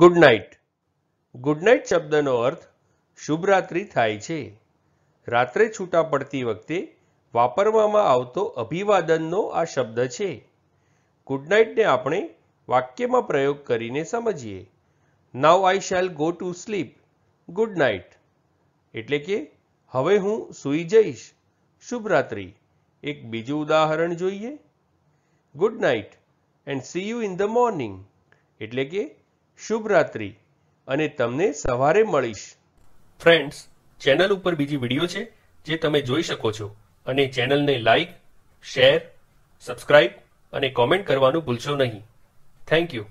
good night good night શબ્દનો અર્થ શુભરાત્રિ થાય છે રાત્રે છૂટા પડતી વખતે વાપરવામાં આવતો અભિવાદનનો આ શબ્દ છે ગુડ નાઇટને આપણે વાક્યમાં પ્રયોગ કરીને સમજીએ now I shall go to sleep good night એટલે કે હવે હું સૂઈ જઈશ શુભરાત્રિ એક બીજું ઉદાહરણ જોઈએ good night and see you in the morning એટલે કે શુભ રાત્રિ અને તમને સવારે મળીશ ફ્રેન્ડ્સ ચેનલ ઉપર બીજી વિડીયો છે જે તમે જોઈ શકો છો અને ચેનલને લાઈક શેર સબસ્ક્રાઇબ અને કોમેન્ટ કરવાનું ભૂલશો નહીં થેન્ક યુ